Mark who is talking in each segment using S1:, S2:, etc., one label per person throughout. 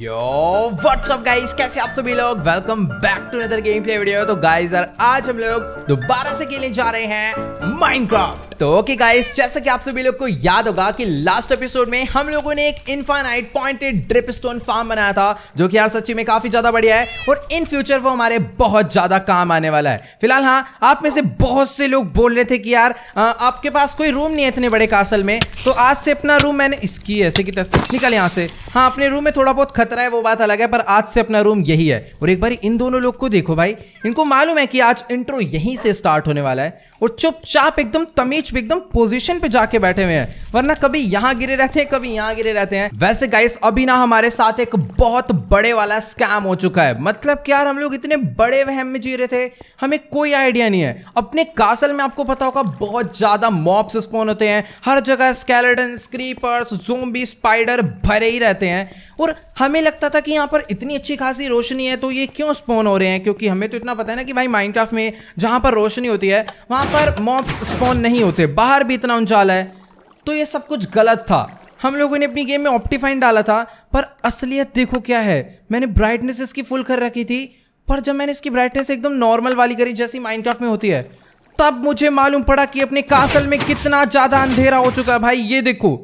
S1: यो WhatsApp guys कैसे आप सभी लोग welcome back to another game play video तो गाइस यार आज हम लोग दोबारा से खेलने जा रहे हैं माइनक्राफ्ट तो ओके गाइस जैसा कि आप सभी लोग को याद होगा कि लास्ट एपिसोड में हम लोगों ने एक infinite pointed dripstone farm बनाया था जो कि यार सच्ची में काफी ज्यादा बढ़िया है और इन फ्यूचर वो हमारे बहुत ज्यादा काम आने वाला है फिलहाल हाँ आप में से बहुत से लोग बोल रहे थे कि यार आ, आपके पास कोई रूम नहीं है इतने बड़े कासल में तो आज से अपना रूम मैंने इसकी ऐसे की तस्वीर निकल यहाँ से हाँ अपने रूम में थोड़ा बहुत खतरा है वो बात अलग है पर आज से अपना रूम यही है और एक बार इन दोनों लोग को देखो भाई इनको मालूम है कि आज इंट्रो यहीं से स्टार्ट होने वाला है और चुपचाप एकदम तमीज पे एकदम पोजिशन पे जाके बैठे हुए हैं वरना कभी यहाँ गिरे रहते हैं कभी यहाँ गिरे रहते हैं वैसे गाइस अभी ना हमारे साथ एक बहुत बड़े वाला स्कैम हो चुका है मतलब क्या हम लोग इतने बड़े वहम में जी रहे थे हमें कोई आइडिया नहीं है अपने कासल में आपको पता होगा बहुत ज्यादा मॉब्स स्पोन होते हैं हर जगह स्केलेटन स्क्रीपर्स जोम्बी स्पाइडर भरे ही रहते हैं और हमें हमें लगता था कि यहाँ पर इतनी अच्छी खासी रोशनी है तो ये क्यों स्पॉन हो रहे हैं क्योंकि हमें तो इतना पता है ना कि भाई माइनक्राफ्ट में जहाँ पर रोशनी होती है वहाँ पर मॉप्स स्पॉन नहीं होते बाहर भी इतना उंचाला है तो ये सब कुछ गलत था हम लोगों ने अपनी गेम में ऑप्टिफाइन डाला था पर असलियत देखो क्या है मैंने ब्राइटनेस इसकी फुल कर रखी थी पर जब मैंने इसकी ब्राइटनेस एकदम नॉर्मल वाली करी जैसी माइनक्राफ्ट में होती है तब मुझे मालूम पड़ा कि अपने कासल में कितना ज़्यादा अंधेरा हो चुका है भाई ये देखो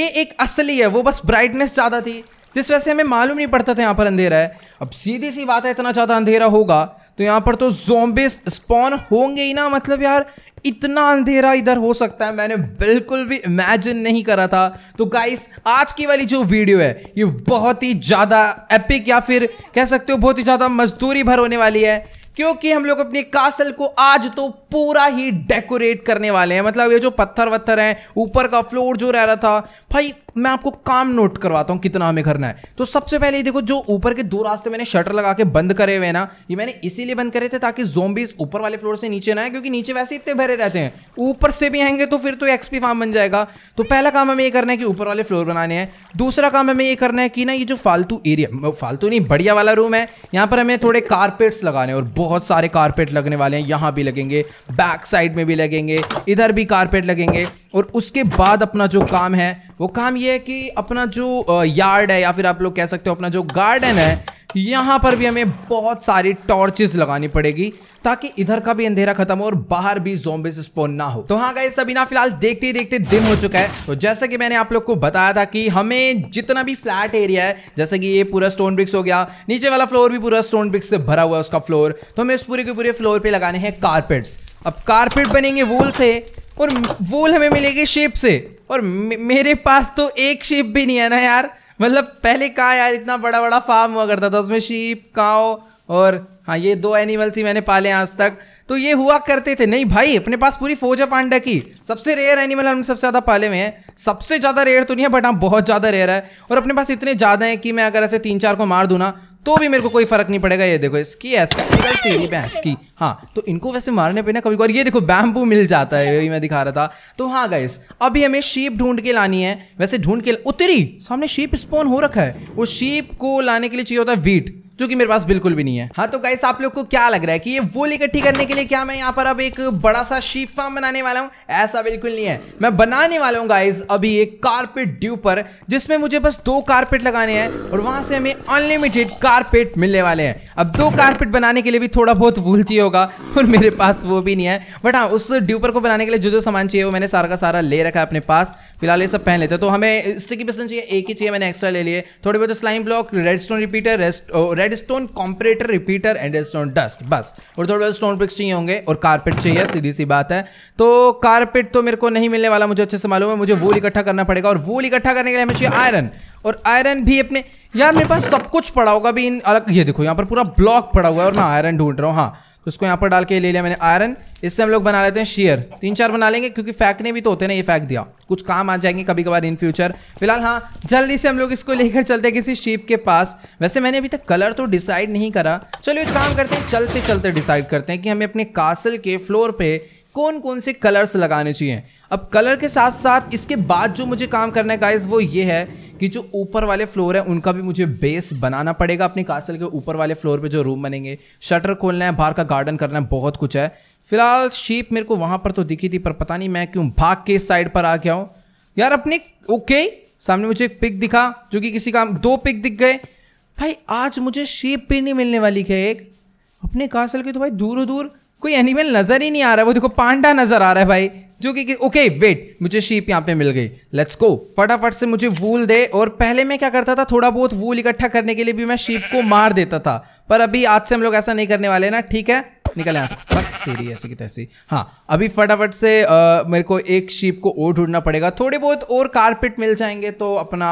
S1: ये एक असली है वो बस ब्राइटनेस ज़्यादा थी दिस वैसे हमें मालूम नहीं पड़ता था यहाँ पर अंधेरा है अब सीधी सी बात है इतना ज़्यादा अंधेरा होगा तो यहाँ पर तो जोम्बिस स्पॉन होंगे ही ना मतलब यार इतना अंधेरा इधर हो सकता है मैंने बिल्कुल भी इमेजिन नहीं करा था तो गाइस आज की वाली जो वीडियो है ये बहुत ही ज़्यादा एपिक या फिर कह सकते हो बहुत ही ज़्यादा मजदूरी भर होने वाली है क्योंकि हम लोग अपने कासल को आज तो पूरा ही डेकोरेट करने वाले हैं मतलब ये जो पत्थर वत्थर हैं ऊपर का फ्लोर जो रह रहा था भाई मैं आपको काम नोट करवाता हूँ कितना हमें करना है तो सबसे पहले ये देखो जो ऊपर के दो रास्ते मैंने शटर लगा के बंद करे हुए ना ये मैंने इसीलिए बंद करे थे ताकि जो ऊपर वाले फ्लोर से नीचे ना आए क्योंकि नीचे वैसे इतने भरे रहते हैं ऊपर से भी आएंगे तो फिर तो एक्सपी फार्म बन जाएगा तो पहला काम हमें ये करना है कि ऊपर वाले फ्लोर बनाने हैं दूसरा काम हमें ये करना है कि ना ये जो फालतू एरिया फालतू नहीं बढ़िया वाला रूम है यहाँ पर हमें थोड़े कारपेट्स लगाने और बहुत सारे कारपेट लगने वाले हैं यहाँ भी लगेंगे बैक साइड में भी लगेंगे इधर भी कारपेट लगेंगे और उसके बाद अपना जो काम है वो काम ये है कि अपना जो यार्ड है या फिर आप लोग कह सकते हो अपना जो गार्डन है यहाँ पर भी हमें बहुत सारी टॉर्चेस लगानी पड़ेगी ताकि इधर का भी अंधेरा खत्म हो और बाहर भी जोम्बिस स्पोन ना हो तो हाँ गाइस अभी ना फिलहाल देखते ही देखते दिन हो चुका है तो जैसे कि मैंने आप लोग को बताया था कि हमें जितना भी फ्लैट एरिया है जैसे कि ये पूरा स्टोन ब्रिक्स हो गया नीचे वाला फ्लोर भी पूरा स्टोन ब्रिक्स से भरा हुआ है उसका फ्लोर तो हमें इस पूरे के पूरे फ्लोर पर लगाने हैं कारपेट्स अब कारपेट बनेंगे वूल से और वूल हमें मिलेगी शेप से और मेरे पास तो एक शेप भी नहीं है ना यार मतलब पहले कहाँ यार इतना बड़ा बड़ा फार्म हुआ करता था उसमें शीप काओ और हाँ ये दो एनिमल्स ही मैंने पाले आज तक तो ये हुआ करते थे नहीं भाई अपने पास पूरी फौज है पांडा की सबसे रेयर एनिमल हम सबसे ज़्यादा पाले हुए हैं सबसे ज़्यादा रेयर तो नहीं है बट हाँ बहुत ज़्यादा रेयर है और अपने पास इतने ज़्यादा हैं कि मैं अगर ऐसे तीन चार को मार दूँ ना तो भी मेरे को कोई फर्क नहीं पड़ेगा ये देखो इसकी ऐसी तेरी भैंस की हाँ तो इनको वैसे मारने पे ना कभी कभार ये देखो बैम्बू मिल जाता है यही मैं दिखा रहा था तो हाँ गाइस अभी हमें शीप ढूंढ के लानी है वैसे ढूंढ के उतरी सामने शीप स्पोन हो रखा है वो शीप को लाने के लिए चाहिए होता है वीट जो कि मेरे पास बिल्कुल भी नहीं है हाँ तो गाइस आप लोग को क्या लग रहा है कि ये वोल इकट्ठी करने के लिए क्या मैं यहाँ पर अब एक बड़ा सा शीप फार्म बनाने वाला हूँ ऐसा बिल्कुल नहीं है मैं बनाने वाला हूँ गाइज अभी एक कारपेट ड्यू पर जिसमें मुझे बस दो कारपेट लगाने हैं और वहां से हमें अनलिमिटेड कारपेट मिलने वाले हैं अब दो कारपेट बनाने के लिए भी थोड़ा बहुत भूल चाहिए होगा और मेरे पास वो भी नहीं है बट हाँ उस ड्यूपर को बनाने के लिए जो जो सामान चाहिए वो मैंने सारा का सारा ले रखा है अपने पास फिलहाल ये सब पहन लेते हैं तो हमें स्टिकी पसंद चाहिए एक ही चाहिए मैंने एक्स्ट्रा ले लिए थोड़े बहुत slime block red repeater rest redstone comparator repeater and redstone dust बस और थोड़े बहुत स्टोन ब्रिक्स चाहिए होंगे और कारपेट चाहिए सीधी सी बात है तो कारपेट तो मेरे को नहीं मिलने वाला मुझे अच्छे से मालूम है मुझे वूल इकट्ठा करना पड़ेगा और वूल इकट्ठा करने के लिए हमें चाहिए आयरन और आयरन भी अपने यार मेरे पास सब कुछ पड़ा होगा भी इन अलग ये देखो यहाँ पर पूरा ब्लॉक पड़ा हुआ है और मैं आयरन ढूंढ रहा हूँ हाँ उसको यहाँ पर डाल के ले लिया मैंने आयरन इससे हम लोग बना लेते हैं शेयर तीन चार बना लेंगे क्योंकि फेंकने भी तो होते ना ये फेंक दिया कुछ काम आ जाएंगे कभी कभार इन फ्यूचर फिलहाल हाँ जल्दी से हम लोग इसको लेकर चलते हैं किसी शीप के पास वैसे मैंने अभी तक कलर तो डिसाइड नहीं करा चलो एक काम करते हैं चलते चलते डिसाइड करते हैं कि हमें अपने कासल के फ्लोर पर कौन कौन से कलर्स लगाने चाहिए अब कलर के साथ साथ इसके बाद जो मुझे काम करना है गाइज वो ये है कि जो ऊपर वाले फ्लोर है उनका भी मुझे बेस बनाना पड़ेगा अपने कासल के ऊपर वाले फ्लोर पे जो रूम बनेंगे शटर खोलना है बाहर का गार्डन करना है बहुत कुछ है फिलहाल शीप मेरे को वहां पर तो दिखी थी पर पता नहीं मैं क्यों भाग के साइड पर आ गया हूँ यार अपने ओके सामने मुझे एक पिक दिखा जो कि किसी का दो पिक दिख गए भाई आज मुझे शीप भी नहीं मिलने वाली क्या एक अपने कासल के तो भाई दूर दूर कोई एनिमल नजर ही नहीं आ रहा है वो देखो पांडा नजर आ रहा है भाई जो कि ओके वेट मुझे शीप यहाँ पे मिल गई लेट्स गो फटाफट से मुझे वूल दे और पहले मैं क्या करता था थोड़ा बहुत वूल इकट्ठा करने के लिए भी मैं शीप को मार देता था पर अभी आज से हम लोग ऐसा नहीं करने वाले ना ठीक है निकल यहाँ से तेरी ऐसी की तैसी हाँ अभी फटाफट से आ, मेरे को एक शीप को और ढूंढना पड़ेगा थोड़े बहुत और कारपेट मिल जाएंगे तो अपना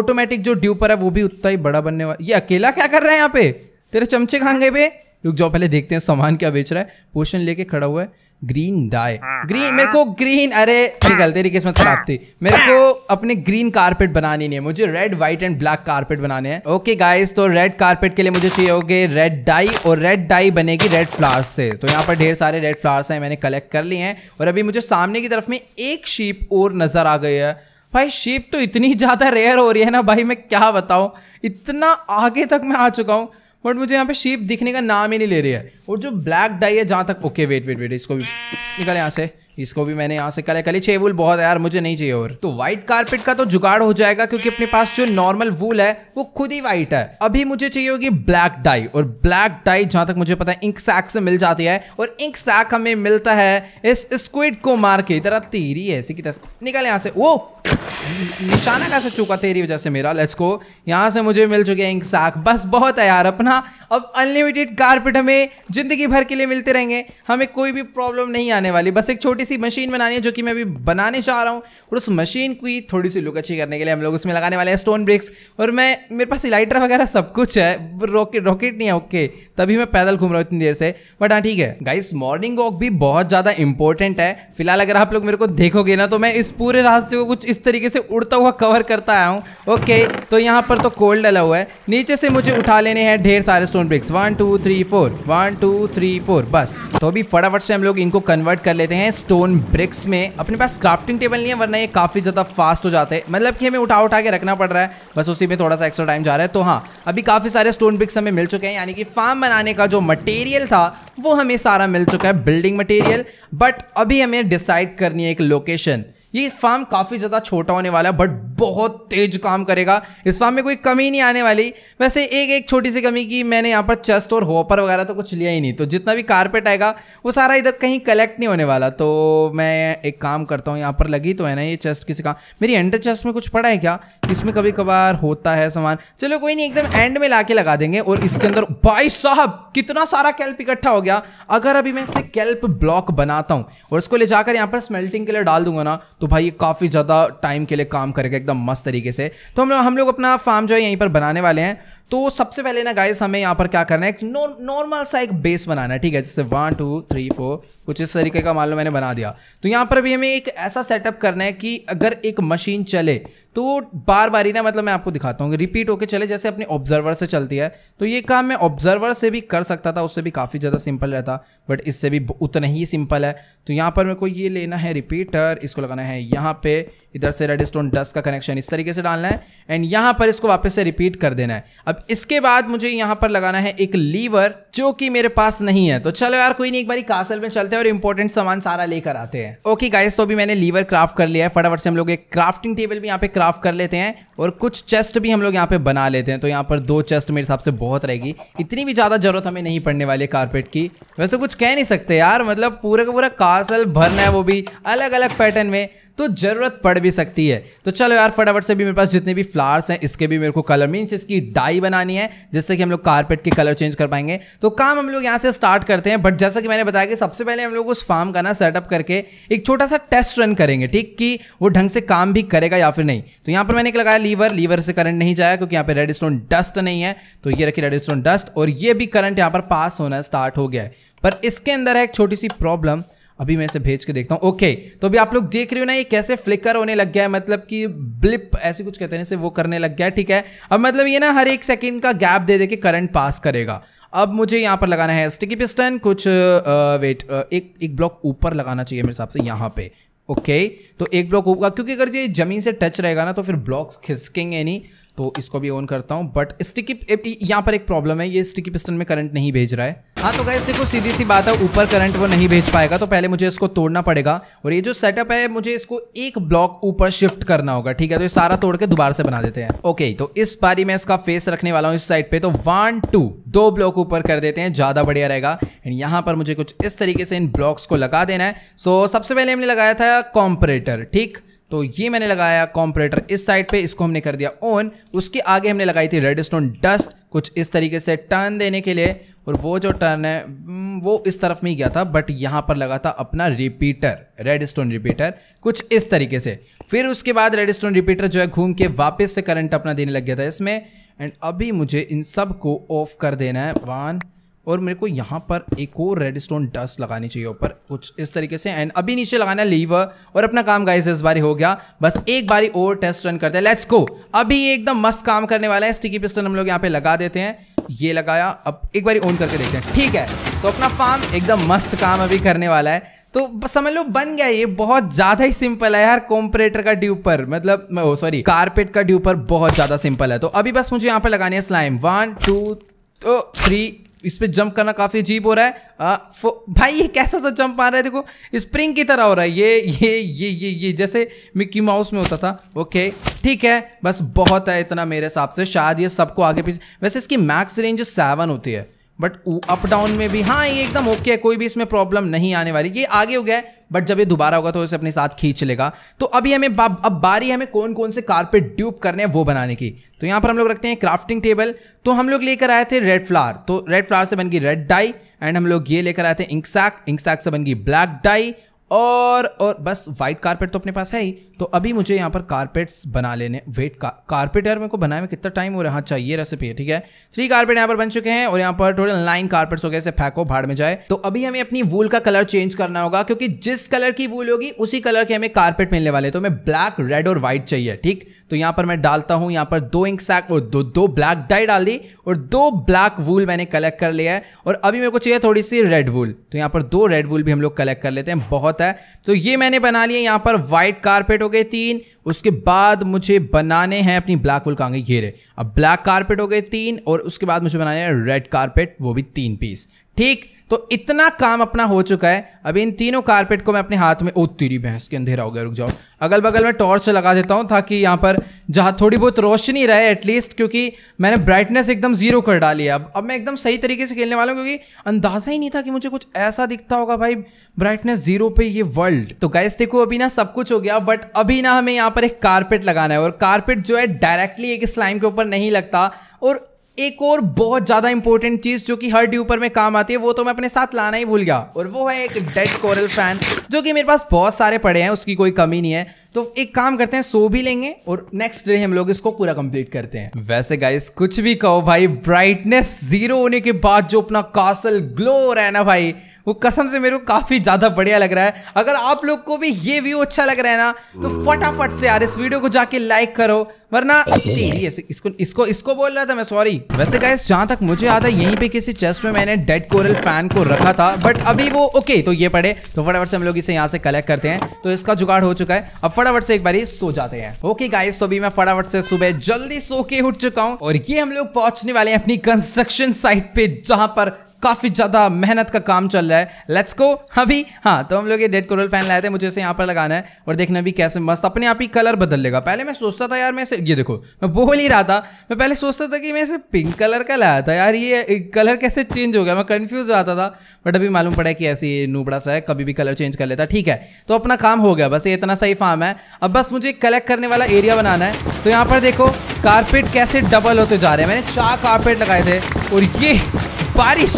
S1: ऑटोमेटिक जो ड्यूपर है वो भी उतना ही बड़ा बनने वाला ये अकेला क्या कर रहे हैं यहाँ पे तेरे चमचे खांगे पे लोग जाओ पहले देखते हैं सामान क्या बेच रहा है पोशन लेके खड़ा हुआ है ग्रीन डाई ग्रीन मेरे को ग्रीन अरे निकल तेरी किस्मत खराब थी मेरे को अपने ग्रीन कारपेट बनानी नहीं है मुझे red white and black carpet बनाने हैं ओके गाइस तो रेड कारपेट के लिए मुझे चाहिए होगे रेड डाई और रेड डाई बनेगी रेड फ्लावर्स से तो यहाँ पर ढेर सारे रेड फ्लावर्स हैं मैंने कलेक्ट कर लिए हैं और अभी मुझे सामने की तरफ में एक शीप और नजर आ गई है भाई शीप तो इतनी ज़्यादा रेयर हो रही है ना भाई मैं क्या बताऊँ इतना आगे तक मैं आ चुका हूँ बट मुझे यहाँ पे शीप दिखने का नाम ही नहीं ले रही है और जो ब्लैक डाई है जहाँ तक ओके वेट वेट वेट इसको भी निकल यहाँ से इसको भी मैंने यहाँ से कल कल चाहिए वूल बहुत यार मुझे नहीं चाहिए और तो व्हाइट कारपेट का तो जुगाड़ हो जाएगा क्योंकि अपने पास जो नॉर्मल वूल है वो खुद ही व्हाइट है अभी मुझे चाहिए होगी ब्लैक डाई और ब्लैक डाई जहां तक मुझे पता है इंक सैक से मिल जाती है और इंक सैक हमें मिलता है इस स्क्विड को मार के इधर तेरी ऐसी की तरह निकल यहाँ से वो निशाना कैसे चुका तेरी वजह से मेरा लेट्स को यहाँ से मुझे मिल चुके हैं इंक साक बस बहुत है यार अपना अब अनलिमिटेड कारपेट हमें जिंदगी भर के लिए मिलते रहेंगे हमें कोई भी प्रॉब्लम नहीं आने वाली बस एक छोटी छोटी सी मशीन बनानी है जो कि मैं अभी बनाने चाह रहा हूँ और उस मशीन की थोड़ी सी लुक अच्छी करने के लिए हम लोग उसमें लगाने वाले हैं स्टोन ब्रिक्स और मैं मेरे पास इलाइटर वगैरह सब कुछ है रॉकेट रॉकेट नहीं है ओके तभी मैं पैदल घूम रहा हूँ इतनी देर से बट हाँ ठीक है गाइस मॉर्निंग वॉक भी बहुत ज़्यादा इंपॉर्टेंट है फिलहाल अगर आप लोग मेरे को देखोगे ना तो मैं इस पूरे रास्ते को कुछ इस तरीके से उड़ता हुआ कवर करता आया हूँ ओके तो यहाँ पर तो कोल्ड डला हुआ है नीचे से मुझे उठा लेने हैं ढेर सारे stone bricks one two three four one two three four बस तो अभी फटाफट से हम लोग इनको कन्वर्ट कर लेते हैं स्टोन ब्रिक्स में अपने पास क्राफ्टिंग टेबल नहीं है वरना ये काफ़ी ज़्यादा फास्ट हो जाते हैं मतलब कि हमें उठा उठा के रखना पड़ रहा है बस उसी में थोड़ा सा एक्स्ट्रा टाइम जा रहा है तो हाँ अभी काफ़ी सारे स्टोन ब्रिक्स हमें मिल चुके हैं यानी कि फार्म बनाने का जो मटेरियल था वो हमें सारा मिल चुका है बिल्डिंग मटेरियल बट अभी हमें डिसाइड करनी है एक लोकेशन ये फार्म काफ़ी ज़्यादा छोटा होने वाला है बट बहुत तेज काम करेगा इस फार्म में कोई कमी नहीं आने वाली वैसे एक एक छोटी सी कमी की मैंने यहाँ पर चेस्ट और होपर वगैरह तो कुछ लिया ही नहीं तो जितना भी कारपेट आएगा वो सारा इधर कहीं कलेक्ट नहीं होने वाला तो मैं एक काम करता हूँ यहाँ पर लगी तो है ना ये चेस्ट किसी का मेरी एंडर चेस्ट में कुछ पड़ा है क्या इसमें कभी कभार होता है सामान चलो कोई नहीं एकदम एंड में ला लगा देंगे और इसके अंदर भाई साहब कितना सारा कैल्प इकट्ठा हो गया अगर अभी मैं इसे कैल्प ब्लॉक बनाता हूँ और इसको ले जाकर यहाँ पर स्मेल्टिंग के लिए डाल दूंगा ना तो भाई ये काफ़ी ज़्यादा टाइम के लिए काम करेगा एकदम मस्त तरीके से तो हम लोग हम लोग अपना फार्म जो है यहीं पर बनाने वाले हैं तो सबसे पहले ना गाइस हमें यहाँ पर क्या करना है एक नॉर्मल सा एक बेस बनाना है ठीक है जैसे वन टू थ्री फोर कुछ इस तरीके का मान लो मैंने बना दिया तो यहाँ पर भी हमें एक ऐसा सेटअप करना है कि अगर एक मशीन चले तो बार बार ही ना मतलब मैं आपको दिखाता हूँ रिपीट होके चले जैसे अपने ऑब्जर्वर से चलती है तो ये काम मैं ऑब्जर्वर से भी कर सकता था उससे भी काफ़ी ज़्यादा सिंपल रहता बट इससे भी उतना ही सिंपल है तो यहाँ पर मेरे को ये लेना है रिपीटर इसको लगाना है यहाँ पे इधर से रेड स्टोन डस्ट का कनेक्शन इस तरीके से डालना है एंड यहाँ पर इसको वापस से रिपीट कर देना है अब इसके बाद मुझे यहाँ पर लगाना है एक लीवर जो कि मेरे पास नहीं है तो चलो यार कोई नहीं एक बार कासल में चलते हैं और इंपॉर्टेंट सामान सारा लेकर आते हैं ओके गाइस तो अभी मैंने लीवर क्राफ्ट कर लिया है फटाफट से हम लोग एक क्राफ्टिंग टेबल भी यहाँ पे क्राफ्ट कर लेते हैं और कुछ चेस्ट भी हम लोग यहाँ पे बना लेते हैं तो यहाँ पर दो चेस्ट मेरे हिसाब से बहुत रहेगी इतनी भी ज़्यादा ज़रूरत हमें नहीं पड़ने वाली कारपेट की वैसे कुछ कह नहीं सकते यार मतलब पूरे का पूरा कासल भरना है वो भी अलग अलग पैटर्न में तो ज़रूरत पड़ भी सकती है तो चलो यार फटाफट से भी मेरे पास जितने भी फ्लावर्स हैं इसके भी मेरे को कलर मीन्स इसकी डाई बनानी है जिससे कि हम लोग कारपेट के कलर चेंज कर पाएंगे तो काम हम लोग यहाँ से स्टार्ट करते हैं बट जैसा कि मैंने बताया कि सबसे पहले हम लोग उस फार्म का ना सेटअप करके एक छोटा सा टेस्ट रन करेंगे ठीक कि वो ढंग से काम भी करेगा या फिर नहीं तो यहाँ पर मैंने एक लगाया लीवर लीवर से करंट नहीं जाएगा क्योंकि यहाँ पर रेड स्टोन डस्ट नहीं है तो ये रखी रेड स्टोन डस्ट और ये भी करंट यहाँ पर पास होना स्टार्ट हो गया है पर इसके अंदर है एक छोटी सी प्रॉब्लम अभी मैं इसे भेज के देखता हूँ ओके तो अभी आप लोग देख रहे हो ना ये कैसे फ्लिकर होने लग गया है मतलब कि ब्लिप ऐसे कुछ कहते हैं इसे वो करने लग गया है ठीक है अब मतलब ये ना हर एक सेकेंड का गैप दे दे के करंट पास करेगा अब मुझे यहाँ पर लगाना है स्टिकी पिस्टन कुछ आ, वेट आ, एक एक ब्लॉक ऊपर लगाना चाहिए मेरे हिसाब से यहाँ पे ओके तो एक ब्लॉक ऊपर क्योंकि अगर ये जमीन से टच रहेगा ना तो फिर ब्लॉक्स खिसकेंगे नहीं तो इसको भी ऑन करता हूँ बट स्टिकी यहाँ पर एक प्रॉब्लम है ये स्टिकी पिस्टन में करंट नहीं भेज रहा है हाँ तो गैस देखो सीधी सी बात है ऊपर करंट वो नहीं भेज पाएगा तो पहले मुझे इसको तोड़ना पड़ेगा और ये जो सेटअप है मुझे इसको एक ब्लॉक ऊपर शिफ्ट करना होगा ठीक है तो ये सारा तोड़ के दोबारा से बना देते हैं ओके तो इस बारी मैं इसका फेस रखने वाला हूँ इस साइड पे तो वन टू दो ब्लॉक ऊपर कर देते हैं ज़्यादा बढ़िया रहेगा एंड यहाँ पर मुझे कुछ इस तरीके से इन ब्लॉक्स को लगा देना है सो सबसे पहले हमने लगाया था कॉम्परेटर ठीक तो ये मैंने लगाया कॉम्परेटर इस साइड पे इसको हमने कर दिया ऑन उसके आगे हमने लगाई थी रेड स्टोन डस्ट कुछ इस तरीके से टर्न देने के लिए और वो जो टर्न है वो इस तरफ में ही गया था बट यहाँ पर लगा था अपना रिपीटर रेड स्टोन रिपीटर कुछ इस तरीके से फिर उसके बाद रेड स्टोन रिपीटर जो है घूम के वापस से करंट अपना देने लग गया था इसमें एंड अभी मुझे इन सब को ऑफ कर देना है वन और मेरे को यहाँ पर एक और रेड स्टोन डस्ट लगानी चाहिए ऊपर कुछ इस तरीके से एंड अभी नीचे लगाना लीवर और अपना काम गाइस इस बारी हो गया बस एक बारी और टेस्ट रन करते हैं लेट्स गो अभी एकदम मस्त काम करने वाला है स्टिकी पिस्टन हम लोग यहाँ पे लगा देते हैं ये लगाया अब एक बारी ऑन करके देखते हैं ठीक है तो अपना फार्म एकदम मस्त काम अभी करने वाला है तो समझ लो बन गया ये बहुत ज्यादा ही सिंपल है यार कॉम्परेटर का ड्यूपर मतलब सॉरी कारपेट का ड्यूपर बहुत ज्यादा सिंपल है तो अभी बस मुझे यहाँ पे लगानी है स्लाइम वन टू थ्री इस पर जंप करना काफ़ी अजीब हो रहा है आ, भाई ये कैसा सा जंप आ रहा है देखो स्प्रिंग की तरह हो रहा है ये ये ये ये ये जैसे मिक्की माउस में होता था ओके ठीक है बस बहुत है इतना मेरे हिसाब से शायद ये सबको आगे पीछे वैसे इसकी मैक्स रेंज सेवन होती है बट अप डाउन में भी हाँ ये एकदम ओके है कोई भी इसमें प्रॉब्लम नहीं आने वाली ये आगे हो गया है बट जब ये दोबारा होगा तो इसे अपने साथ खींच लेगा तो अभी हमें अब बारी हमें कौन कौन से कारपेट ड्यूब करने हैं वो बनाने की तो यहाँ पर हम लोग रखते हैं क्राफ्टिंग टेबल तो हम लोग लेकर आए थे रेड फ्लावर तो रेड फ्लावर से बन गई रेड डाई एंड हम लोग ये लेकर आए थे इंकसैक इंकसैक से बन गई ब्लैक डाई और और बस व्हाइट कारपेट तो अपने पास है ही तो अभी मुझे यहाँ पर कारपेट्स बना लेने वेट का कारपेट यार मेरे को बनाए में कितना टाइम हो रहा है हाँ चाहिए अच्छा, रेसिपी है ठीक है थ्री कारपेट यहाँ पर बन चुके हैं और यहाँ पर टोटल नाइन कारपेट्स हो गए फेंको भाड़ में जाए तो अभी हमें अपनी वूल का कलर चेंज करना होगा क्योंकि जिस कलर की वूल होगी उसी कलर के हमें कारपेट मिलने वाले तो हमें ब्लैक रेड और व्हाइट चाहिए ठीक तो यहाँ पर मैं डालता हूँ यहाँ पर दो इंक सैक और दो दो ब्लैक डाई डाल दी और दो ब्लैक वूल मैंने कलेक्ट कर लिया है और अभी मेरे को चाहिए थोड़ी सी रेड वूल तो यहाँ पर दो रेड वूल भी हम लोग कलेक्ट कर लेते हैं बहुत है तो ये मैंने बना लिया यहाँ पर व्हाइट कारपेट हो गए तीन उसके बाद मुझे बनाने हैं अपनी ब्लैक होल कांगे घेरे अब ब्लैक कारपेट हो गए तीन और उसके बाद मुझे बनाने हैं रेड कारपेट वो भी तीन पीस ठीक तो इतना काम अपना हो चुका है अभी इन तीनों कारपेट को मैं अपने हाथ में ओ तेरी भैंस के अंधेरा हो गया रुक जाओ अगल बगल में टॉर्च लगा देता हूँ ताकि यहाँ पर जहाँ थोड़ी बहुत रोशनी रहे एटलीस्ट क्योंकि मैंने ब्राइटनेस एकदम ज़ीरो कर डाली है अब अब मैं एकदम सही तरीके से खेलने वाला हूँ क्योंकि अंदाज़ा ही नहीं था कि मुझे कुछ ऐसा दिखता होगा भाई ब्राइटनेस ज़ीरो पे ये वर्ल्ड तो गैस देखो अभी ना सब कुछ हो गया बट अभी ना हमें यहाँ पर एक कारपेट लगाना है और कारपेट जो है डायरेक्टली एक स्लाइम के ऊपर नहीं लगता और एक और बहुत ज्यादा इंपॉर्टेंट चीज जो कि हर ड्यूपर में काम आती है वो तो मैं अपने साथ लाना ही भूल गया और वो है एक डेड कोरल फैन जो कि मेरे पास बहुत सारे पड़े हैं उसकी कोई कमी नहीं है तो एक काम करते हैं सो भी लेंगे और नेक्स्ट डे हम लोग इसको पूरा कंप्लीट करते हैं वैसे गाइस कुछ भी कहो भाई ब्राइटनेस जीरो होने के बाद जो अपना कासल ग्लो हो रहा है ना भाई वो कसम से मेरे को काफी ज्यादा बढ़िया लग रहा है अगर आप लोग को भी ये व्यू अच्छा लग रहा है ना तो फटाफट से यार इस वीडियो को जाके लाइक करो वरना तेरी ऐसे इसको इसको इसको बोल रहा था मैं सॉरी वैसे गाइस जहां तक मुझे याद है यहीं पे किसी चेस्ट में मैंने डेड कोरल फैन को रखा था बट अभी वो ओके तो ये पड़े तो फटाफट से हम लोग इसे यहाँ से कलेक्ट करते हैं तो इसका जुगाड़ हो चुका है अब फटाफट से एक बार सो जाते हैं ओके गाइस तो अभी मैं फटाफट से सुबह जल्दी सो के उठ चुका हूँ और ये हम लोग पहुंचने वाले हैं अपनी कंस्ट्रक्शन साइट पे जहां पर काफ़ी ज़्यादा मेहनत का काम चल रहा है लेट्स को अभी हाँ तो हम लोग ये डेड कोरल फैन लाए थे मुझे इसे यहाँ पर लगाना है और देखना भी कैसे मस्त अपने आप ही कलर बदल लेगा पहले मैं सोचता था यार मैं इसे ये देखो मैं बोल ही रहा था मैं पहले सोचता था कि मैं इसे पिंक कलर का लाया था यार ये कलर कैसे चेंज हो गया मैं कन्फ्यूज हो जाता था बट अभी मालूम पड़ा कि ऐसे नूबड़ा सा है कभी भी कलर चेंज कर लेता ठीक है तो अपना काम हो गया बस ये इतना सही फार्म है अब बस मुझे कलेक्ट करने वाला एरिया बनाना है तो यहाँ पर देखो कारपेट कैसे डबल होते जा रहे हैं मैंने चार कारपेट लगाए थे और ये बारिश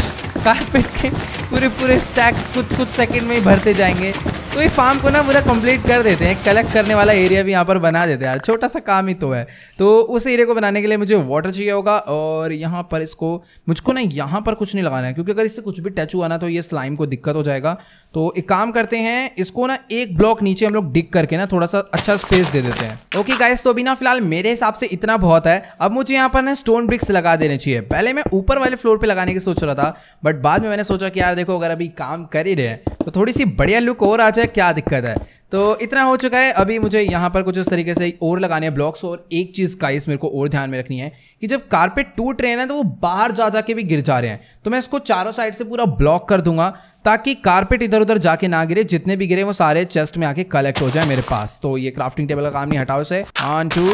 S1: कारपेट के पूरे पूरे स्टैक्स कुछ कुछ सेकंड में ही भरते जाएंगे तो ये फार्म को ना पूरा कंप्लीट कर देते हैं कलेक्ट करने वाला एरिया भी यहाँ पर बना देते हैं यार छोटा सा काम ही तो है तो उस एरिया को बनाने के लिए मुझे वाटर चाहिए होगा और यहाँ पर इसको मुझको ना यहाँ पर कुछ नहीं लगाना है क्योंकि अगर इससे कुछ भी टच हुआ ना तो ये स्लाइम को दिक्कत हो जाएगा तो एक काम करते हैं इसको ना एक ब्लॉक नीचे हम लोग डिग करके ना थोड़ा सा अच्छा स्पेस दे देते हैं ओके गाइस तो अभी ना फिलहाल मेरे हिसाब से इतना बहुत है अब मुझे यहाँ पर ना स्टोन ब्रिक्स लगा देने चाहिए पहले मैं ऊपर वाले फ्लोर पे लगाने की सोच रहा था बट बाद में मैंने सोचा कि यार देखो अगर अभी काम कर ही रहे हैं तो थोड़ी सी बढ़िया लुक और आ जाए क्या दिक्कत है तो इतना हो चुका है अभी मुझे यहाँ पर कुछ इस तरीके से और लगाने हैं ब्लॉक्स और एक चीज़ का इस मेरे को और ध्यान में रखनी है कि जब कारपेट टूट रहे हैं ना तो वो बाहर जा जा के भी गिर जा रहे हैं तो मैं इसको चारों साइड से पूरा ब्लॉक कर दूंगा ताकि कारपेट इधर उधर जाके ना गिरे जितने भी गिरे वो सारे चेस्ट में आके कलेक्ट हो जाए मेरे पास तो ये क्राफ्टिंग टेबल का काम नहीं हटाओ से one two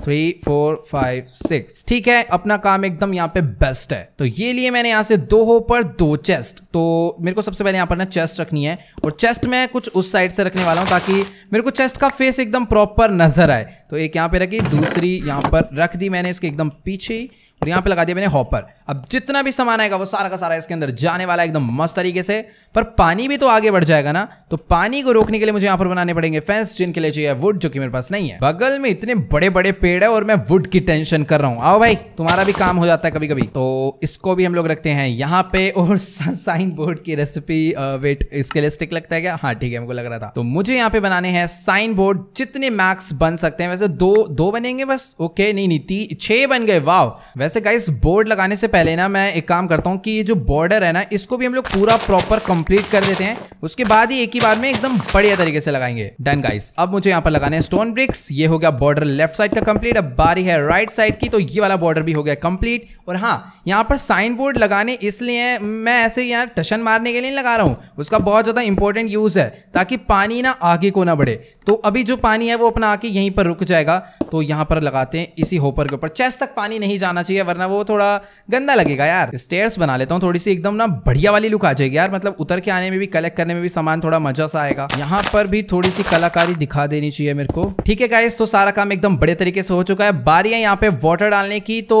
S1: three four five six ठीक है अपना काम एकदम यहाँ पे बेस्ट है तो ये लिए मैंने यहाँ से दो हो पर दो चेस्ट तो मेरे को सबसे पहले यहाँ पर ना चेस्ट रखनी है और चेस्ट में कुछ उस साइड से रखने वाला हूँ ताकि मेरे को चेस्ट का फेस एकदम प्रॉपर नजर आए तो एक यहाँ पे रखी दूसरी यहाँ पर रख दी मैंने इसके एकदम पीछे और यहां पे लगा दिया मैंने हॉपर अब जितना भी सामान आएगा वो सारा का सारा इसके अंदर जाने वाला एकदम मस्त तरीके से पर पानी भी तो आगे बढ़ जाएगा ना तो पानी को रोकने के लिए मुझे यहां पर बनाने पड़ेंगे फेंस जिनके लिए चाहिए वुड जो कि मेरे पास नहीं है बगल में इतने बड़े बड़े पेड़ है और मैं वुड की टेंशन कर रहा हूं आओ भाई तुम्हारा भी काम हो जाता है कभी कभी तो इसको भी हम लोग रखते हैं यहाँ पे और साइन बोर्ड की रेसिपी वेट इसके लिए स्टिक लगता है क्या हाँ ठीक है हमको लग रहा था तो मुझे यहाँ पे बनाने हैं साइन बोर्ड जितने मैक्स बन सकते हैं वैसे दो दो बनेंगे बस ओके नहीं नहीं ती छह बन गए वाह वैसे वैसे गाइस बोर्ड लगाने से पहले ना मैं एक काम करता हूँ कि ये जो बॉर्डर है ना इसको भी हम लोग पूरा प्रॉपर कंप्लीट कर देते हैं उसके बाद ही एक ही बार में एकदम बढ़िया तरीके से लगाएंगे डन गाइस अब मुझे यहाँ पर लगाने हैं स्टोन ब्रिक्स ये हो गया बॉर्डर लेफ्ट साइड का कंप्लीट अब बारी है राइट साइड की तो ये वाला बॉर्डर भी हो गया कंप्लीट और हाँ यहाँ पर साइन बोर्ड लगाने इसलिए मैं ऐसे यहाँ टशन मारने के लिए लगा रहा हूँ उसका बहुत ज़्यादा इंपॉर्टेंट यूज़ है ताकि पानी ना आगे को ना बढ़े तो अभी जो पानी है वो अपना आके यहीं पर रुक जाएगा तो यहाँ पर लगाते हैं इसी होपर के ऊपर चेस्ट तक पानी नहीं जाना चाहिए है वरना वो थोड़ा गंदा लगेगा यार स्टेयर्स बना लेता हूँ थोड़ी सी एकदम ना बढ़िया वाली लुक आ जाएगी यार मतलब उतर के आने में भी कलेक्ट करने में भी सामान थोड़ा मजा सा आएगा यहाँ पर भी थोड़ी सी कलाकारी दिखा देनी चाहिए मेरे को ठीक है गाइस तो सारा काम एकदम बड़े तरीके से हो चुका है बारी है यहाँ पे वाटर डालने की तो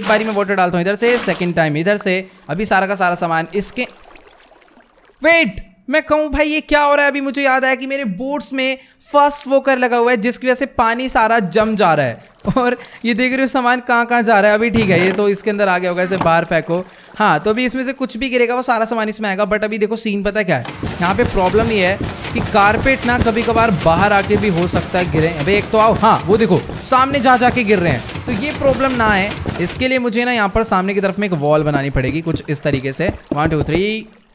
S1: एक बारी में वाटर डालता हूँ इधर से सेकेंड टाइम इधर से अभी सारा का सारा सामान इसके वेट मैं कहूँ भाई ये क्या हो रहा है अभी मुझे याद आया कि मेरे बोट्स में फर्स्ट वोकर लगा हुआ है जिसकी वजह से पानी सारा जम जा रहा है और ये देख रहे हो सामान कहाँ कहाँ जा रहा है अभी ठीक है ये तो इसके अंदर आ गया होगा इसे बाहर फेंको हाँ तो अभी इसमें से कुछ भी गिरेगा वो सारा सामान इसमें आएगा बट अभी देखो सीन पता क्या है यहाँ पे प्रॉब्लम ये है कि कारपेट ना कभी कभार बाहर आके भी हो सकता है गिरे अभी एक तो आओ हाँ वो देखो सामने जा जाके गिर रहे हैं तो ये प्रॉब्लम ना है इसके लिए मुझे ना यहाँ पर सामने की तरफ में एक वॉल बनानी पड़ेगी कुछ इस तरीके से one two three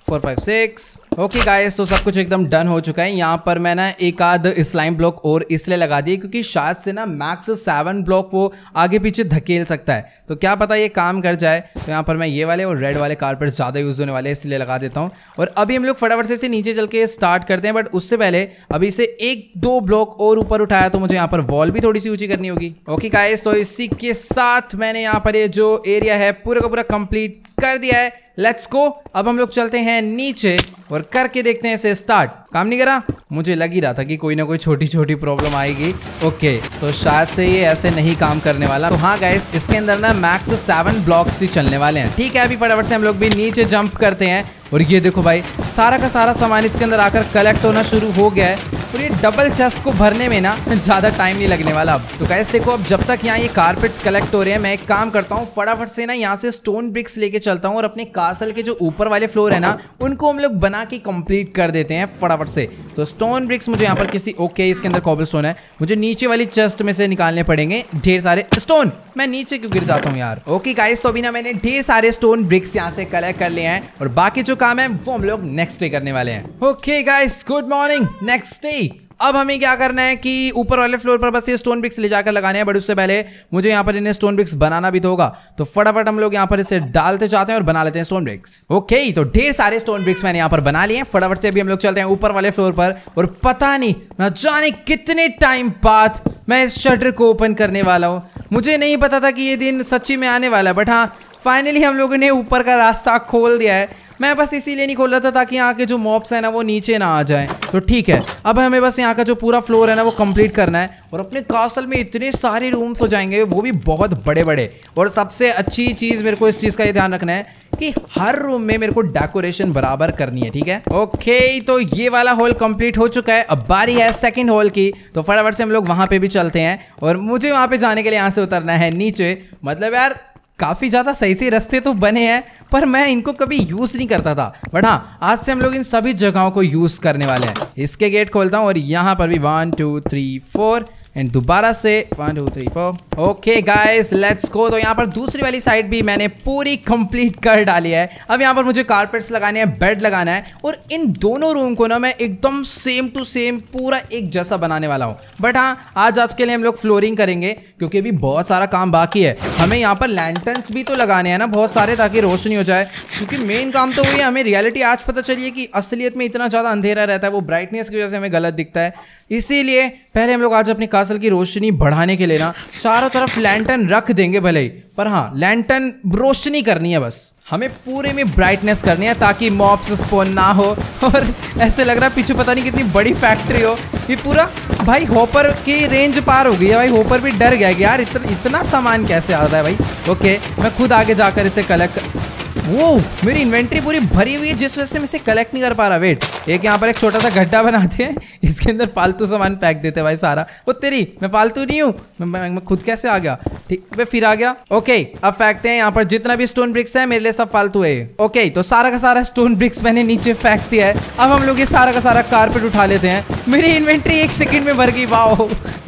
S1: four five six okay okay guys तो सब कुछ एकदम डन हो चुका है यहाँ पर मैंने एक आध स्लाइम ब्लॉक और इसलिए लगा दिए क्योंकि शायद से ना मैक्स सेवन ब्लॉक वो आगे पीछे धकेल सकता है तो क्या पता ये काम कर जाए तो यहाँ पर मैं ये वाले और रेड वाले कारपेट ज़्यादा यूज़ होने वाले इसलिए लगा देता हूँ और अभी हम लोग फटाफट से इसे नीचे चल के स्टार्ट करते हैं बट उससे पहले अभी इसे एक दो ब्लॉक और ऊपर उठाया तो मुझे यहाँ पर वॉल भी थोड़ी सी ऊँची करनी होगी ओके गाइस तो इसी के साथ मैंने यहाँ पर ये जो एरिया है पूरा का पूरा कम्प्लीट कर दिया है लेट्स को अब हम लोग चलते हैं नीचे और करके देखते हैं इसे स्टार्ट काम नहीं करा मुझे लग ही रहा था कि कोई ना कोई छोटी छोटी प्रॉब्लम आएगी ओके तो शायद से ये ऐसे नहीं काम करने वाला तो हाँ गाइस इसके अंदर ना मैक्स सेवन ब्लॉक्स ही चलने वाले हैं ठीक है अभी फटाफट से हम लोग भी नीचे जंप करते हैं और ये देखो भाई सारा का सारा सामान इसके अंदर आकर कलेक्ट होना शुरू हो गया है और ये डबल चेस्ट को भरने में ना ज़्यादा टाइम नहीं लगने वाला अब तो कैसे देखो अब जब तक यहाँ ये कारपेट्स कलेक्ट हो रहे हैं मैं एक काम करता हूँ फटाफट से ना यहाँ से स्टोन ब्रिक्स लेके चलता हूँ और अपने कासल के जो ऊपर वाले फ्लोर है ना उनको हम लोग बना के कंप्लीट कर देते हैं फटाफट से तो स्टोन ब्रिक्स मुझे यहाँ पर किसी ओके इसके अंदर कॉबल स्टोन है मुझे नीचे वाली चेस्ट में से निकालने पड़ेंगे ढेर सारे स्टोन मैं नीचे क्यों गिर जाता हूँ यार ओके गाइस तो अभी ना मैंने ढेर सारे स्टोन ब्रिक्स यहाँ से कलेक्ट कर लिए हैं और बाकी जो काम है वो हम लोग नेक्स्ट डे करने वाले हैं okay guys good morning next day अब हमें क्या करना है कि ऊपर वाले फ्लोर पर बस ये स्टोन ब्रिक्स ले जाकर लगाने हैं बट उससे पहले मुझे यहाँ पर इन्हें स्टोन ब्रिक्स बनाना भी तो होगा तो फटाफट हम लोग यहाँ पर इसे डालते जाते हैं और बना लेते हैं स्टोन ब्रिक्स ओके तो ढेर सारे स्टोन ब्रिक्स मैंने यहाँ पर बना लिए हैं फटाफट से भी हम लोग चलते हैं ऊपर वाले फ्लोर पर और पता नहीं न जाने कितने टाइम बाद मैं इस शटर को ओपन करने वाला हूँ मुझे नहीं पता था कि ये दिन सच्ची में आने वाला है बट हाँ फाइनली हम लोगों ने ऊपर का रास्ता खोल दिया है मैं बस इसीलिए नहीं खोल रहा था ताकि यहाँ के जो मॉप्स हैं ना वो नीचे ना आ जाए तो ठीक है अब हमें बस यहाँ का जो पूरा फ्लोर है ना वो कंप्लीट करना है और अपने कासल में इतने सारे रूम्स हो जाएंगे वो भी बहुत बड़े बड़े और सबसे अच्छी चीज़ मेरे को इस चीज़ का ये ध्यान रखना है कि हर रूम में मेरे को डेकोरेशन बराबर करनी है ठीक है ओके तो ये वाला हॉल कंप्लीट हो चुका है अब बारी है सेकंड हॉल की तो फटाफट से हम लोग वहां पे भी चलते हैं और मुझे वहां पे जाने के लिए यहाँ से उतरना है नीचे मतलब यार काफ़ी ज़्यादा सही सही रस्ते तो बने हैं पर मैं इनको कभी यूज़ नहीं करता था बट हाँ आज से हम लोग इन सभी जगहों को यूज़ करने वाले हैं इसके गेट खोलता हूँ और यहाँ पर भी one two three four and दोबारा से one two three four okay guys let's go तो यहाँ पर दूसरी वाली साइड भी मैंने पूरी कंप्लीट कर डाली है अब यहाँ पर मुझे कारपेट्स लगाने हैं बेड लगाना है और इन दोनों रूम को ना मैं एकदम सेम टू सेम पूरा एक जैसा बनाने वाला हूँ बट हाँ आज आज के लिए हम लोग फ्लोरिंग करेंगे क्योंकि अभी बहुत सारा काम बाकी है हमें यहाँ पर लैंटर्स भी तो लगाने हैं ना बहुत सारे ताकि रोशनी हो जाए क्योंकि मेन काम तो वही है हमें रियलिटी आज पता चलिए कि असलियत में इतना ज़्यादा अंधेरा रहता है वो ब्राइटनेस की वजह से हमें गलत दिखता है इसीलिए पहले हम लोग आज अपनी कार दरअसल की रोशनी बढ़ाने के लिए ना चारों तरफ लैंटन रख देंगे भले ही पर हाँ लैंटन रोशनी करनी है बस हमें पूरे में ब्राइटनेस करनी है ताकि मॉब्स स्पोन ना हो और ऐसे लग रहा है पीछे पता नहीं कितनी बड़ी फैक्ट्री हो ये पूरा भाई होपर की रेंज पार हो गई है भाई होपर भी डर गया कि यार इतना इतना सामान कैसे आ रहा है भाई ओके मैं खुद आगे जाकर इसे कलेक्ट वो मेरी इन्वेंट्री पूरी भरी हुई है जिस वजह से मैं इसे कलेक्ट नहीं कर पा रहा वेट एक यहाँ पर एक छोटा सा गड्ढा बनाते हैं इसके अंदर फालतू सामान पैक देते हैं भाई सारा वो तेरी मैं फालतू नहीं हूँ मैं, मैं, मैं खुद कैसे आ गया ठीक मैं फिर आ गया ओके अब फेंकते हैं यहाँ पर जितना भी स्टोन ब्रिक्स है मेरे लिए सब फालतू है ओके तो सारा का सारा स्टोन ब्रिक्स मैंने नीचे फेंक दिया है अब हम लोग ये सारा का सारा कारपेट उठा लेते हैं मेरी इन्वेंट्री एक सेकेंड में भर गई वाह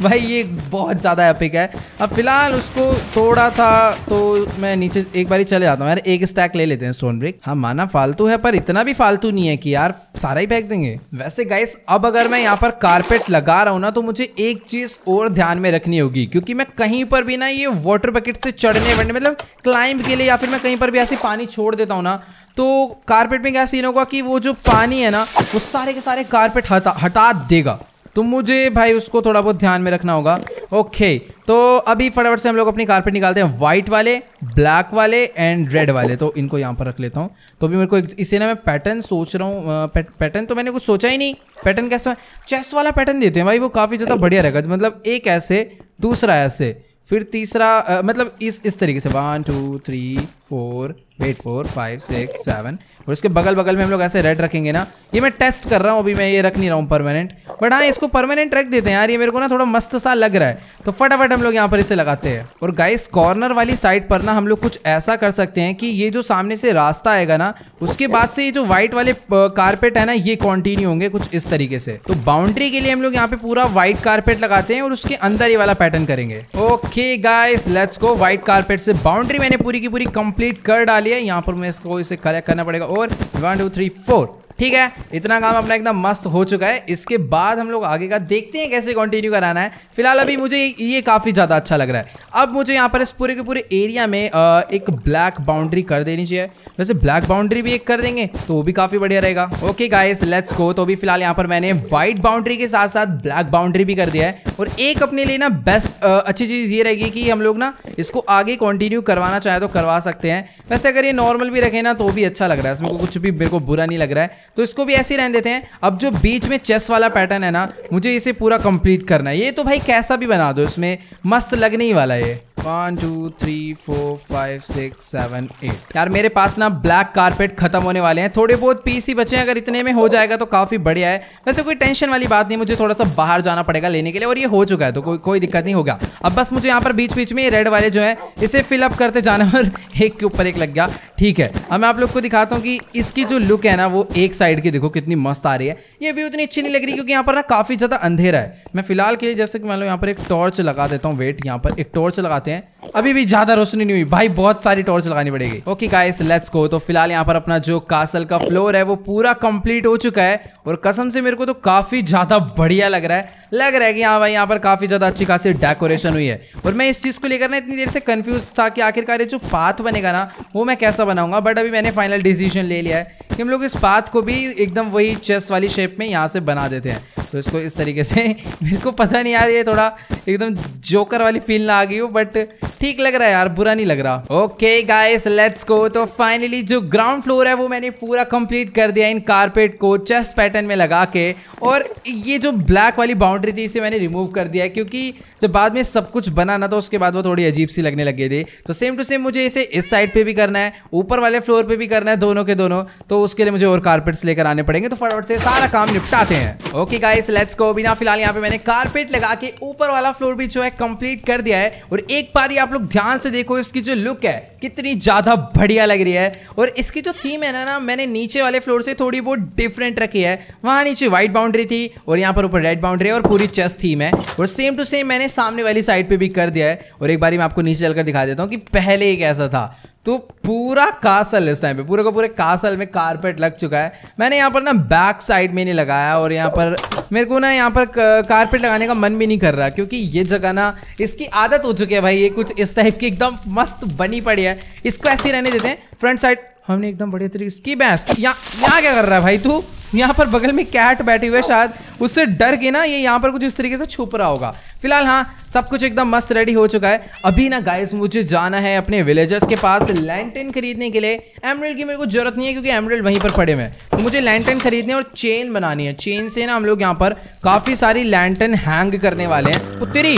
S1: भाई ये बहुत ज़्यादा एपिक है अब फिलहाल उसको थोड़ा था तो मैं नीचे एक बार चले जाता हूँ यार एक स्टैक ले लेते हैं स्टोन ब्रिक हाँ माना फालतू है पर इतना भी फालतू नहीं है कि यार सारा ही फेंक देंगे वैसे गाइस अब अगर मैं यहाँ पर कारपेट लगा रहा हूँ ना तो मुझे एक चीज़ और ध्यान में रखनी होगी क्योंकि मैं कहीं पर भी ना ये ये वाटर बकेट से चढ़ने बढ़ने मतलब क्लाइंब के लिए या फिर मैं कहीं पर भी ऐसे पानी छोड़ देता हूँ ना तो कारपेट में क्या सीन होगा कि वो जो पानी है ना वो सारे के सारे कारपेट हटा हटा देगा तो मुझे भाई उसको थोड़ा बहुत ध्यान में रखना होगा ओके तो अभी फटाफट से हम लोग अपनी कारपेट निकालते हैं व्हाइट वाले ब्लैक वाले एंड रेड वाले तो इनको यहाँ पर रख लेता हूँ तो अभी मेरे को इसे ना मैं पैटर्न सोच रहा हूँ पैटर्न तो मैंने कुछ सोचा ही नहीं पैटर्न कैसा चेस वाला पैटर्न देते हैं भाई वो काफ़ी ज़्यादा बढ़िया रहेगा मतलब एक ऐसे दूसरा ऐसे फिर तीसरा आ, मतलब इस इस तरीके से one two three four eight four five six seven और उसके बगल बगल में हम लोग ऐसे रेड रखेंगे ना ये मैं टेस्ट कर रहा हूँ अभी मैं ये रख नहीं रहा हूँ परमानेंट बट हाँ इसको परमानेंट रख देते हैं यार ये मेरे को ना थोड़ा मस्त सा लग रहा है तो फटाफट हम लोग यहाँ पर इसे लगाते हैं और गाइस कॉर्नर वाली साइड पर ना हम लोग कुछ ऐसा कर सकते हैं कि ये जो सामने से रास्ता आएगा ना उसके बाद से ये जो व्हाइट वाले कारपेट है ना ये कॉन्टिन्यू होंगे कुछ इस तरीके से तो बाउंड्री के लिए हम लोग यहाँ पे पूरा व्हाइट कारपेट लगाते हैं और उसके अंदर ये वाला पैटर्न करेंगे okay okay guys let's go white carpet से बाउंड्री मैंने पूरी की पूरी कंप्लीट कर डाली है यहाँ पर मैं इसको इसे कलेक्ट करना पड़ेगा और वन टू थ्री फोर ठीक है इतना काम अपना एकदम मस्त हो चुका है इसके बाद हम लोग आगे का देखते हैं कैसे कंटिन्यू कराना है फिलहाल अभी मुझे ये काफ़ी ज़्यादा अच्छा लग रहा है अब मुझे यहाँ पर इस पूरे के पूरे एरिया में एक ब्लैक बाउंड्री कर देनी चाहिए वैसे ब्लैक बाउंड्री भी एक कर देंगे तो वो भी काफ़ी बढ़िया रहेगा ओके गाइस लेट्स गो तो भी फिलहाल यहाँ पर मैंने व्हाइट बाउंड्री के साथ साथ ब्लैक बाउंड्री भी कर दिया है और एक अपने लिए ना बेस्ट अच्छी चीज़ ये रहेगी कि हम लोग ना इसको आगे कंटिन्यू करवाना चाहे तो करवा सकते हैं वैसे अगर ये नॉर्मल भी रखे ना तो भी अच्छा लग रहा है इसमें कुछ भी मेरे को बुरा नहीं लग रहा है तो इसको भी ऐसे ही रहने देते हैं अब जो बीच में चेस वाला पैटर्न है ना मुझे इसे पूरा कंप्लीट करना है ये तो भाई कैसा भी बना दो इसमें मस्त लगने ही वाला है one two three four five six seven eight यार मेरे पास ना ब्लैक कारपेट खत्म होने वाले हैं थोड़े बहुत पीस ही बचे हैं अगर इतने में हो जाएगा तो काफ़ी बढ़िया है वैसे कोई टेंशन वाली बात नहीं मुझे थोड़ा सा बाहर जाना पड़ेगा लेने के लिए और ये हो चुका है तो कोई कोई दिक्कत नहीं होगा अब बस मुझे यहाँ पर बीच बीच में रेड वाले जो है इसे फिलअप करते जाना और एक के ऊपर एक लग गया ठीक है अब मैं आप लोग को दिखाता हूँ कि इसकी जो लुक है ना वो एक साइड की देखो कितनी मस्त आ रही है ये भी उतनी अच्छी नहीं लग रही क्योंकि यहाँ पर ना काफ़ी ज़्यादा अंधेरा है मैं फिलहाल के लिए जैसे कि मान लो यहाँ पर एक टॉर्च लगा देता हूँ वेट यहाँ पर एक टॉर्च लगाते लगाते हैं अभी भी ज्यादा रोशनी नहीं हुई भाई बहुत सारी टॉर्च लगानी पड़ेगी ओके गाइस लेट्स गो तो फिलहाल यहाँ पर अपना जो कासल का फ्लोर है वो पूरा कंप्लीट हो चुका है और कसम से मेरे को तो काफी ज्यादा बढ़िया लग रहा है लग रहा है कि हाँ भाई यहाँ पर काफ़ी ज़्यादा अच्छी खासी डेकोरेशन हुई है और मैं इस चीज़ को लेकर ना इतनी देर से कन्फ्यूज़ था कि आखिरकार ये जो पाथ बनेगा ना वो मैं कैसा बनाऊँगा बट अभी मैंने फाइनल डिसीजन ले लिया है कि हम लोग इस पाथ को भी एकदम वही चेस वाली शेप में यहाँ से बना देते हैं तो इसको इस तरीके से मेरे को पता नहीं आ रही है थोड़ा एकदम जोकर वाली फील ना आ गई हो बट ठीक लग रहा है यार बुरा नहीं लग रहा ओके गाइस लेट्स गो तो फाइनली जो ग्राउंड फ्लोर है वो मैंने पूरा कंप्लीट कर दिया इन कारपेट को चेस्ट पैटर्न में लगा के और ये जो ब्लैक वाली बाउंड्री थी इसे मैंने रिमूव कर दिया है क्योंकि जब बाद में सब कुछ बना ना तो उसके बाद वो थोड़ी अजीब सी लगने लगे थे तो सेम टू सेम मुझे इसे इस साइड पे भी करना है ऊपर वाले फ्लोर पे भी करना है दोनों के दोनों तो उसके लिए मुझे और कारपेट्स लेकर आने पड़ेंगे तो फटाफट से सारा काम निपटाते हैं ओके गाइस लेट्स गो बिना फिलहाल यहाँ पे मैंने कारपेट लगा के ऊपर वाला फ्लोर भी जो है कंप्लीट कर दिया है और एक बार यहाँ आप लोग ध्यान से देखो इसकी जो लुक है कितनी ज़्यादा बढ़िया लग रही है और इसकी जो थीम है ना ना मैंने नीचे वाले फ्लोर से थोड़ी बहुत डिफरेंट रखी है वहाँ नीचे व्हाइट बाउंड्री थी और यहाँ पर ऊपर रेड बाउंड्री है और पूरी चेस्ट थीम है और सेम टू सेम मैंने सामने वाली साइड पर भी कर दिया है और एक बार मैं आपको नीचे चलकर दिखा देता हूँ कि पहले ही कैसा था तो पूरा कासल इस टाइम पे पूरे को पूरे कासल में कारपेट लग चुका है मैंने यहाँ पर ना बैक साइड में नहीं लगाया और यहाँ पर मेरे को ना यहाँ पर कारपेट लगाने का मन भी नहीं कर रहा क्योंकि ये जगह ना इसकी आदत हो चुकी है भाई ये कुछ इस टाइप की एकदम मस्त बनी पड़ी है इसको ऐसे रहने देते हैं फ्रंट साइड हमने एकदम बढ़िया तरीके इसकी बैंस यहाँ यहाँ क्या कर रहा है भाई तू यहाँ पर बगल में कैट बैठी हुई है शायद उससे डर के ना ये यहाँ पर कुछ इस तरीके से छुप रहा होगा फिलहाल हाँ सब कुछ एकदम मस्त रेडी हो चुका है अभी ना गाइस मुझे जाना है अपने विलेजर्स के पास लैंटेन खरीदने के लिए एमरल्ड की मेरे को जरूरत नहीं है क्योंकि एमरल्ड वहीं पर पड़े हुए हैं तो मुझे लैंटेन खरीदने और चेन बनानी है चेन से ना हम लोग यहाँ पर काफ़ी सारी लैंटेन हैंग करने वाले हैं तो तेरी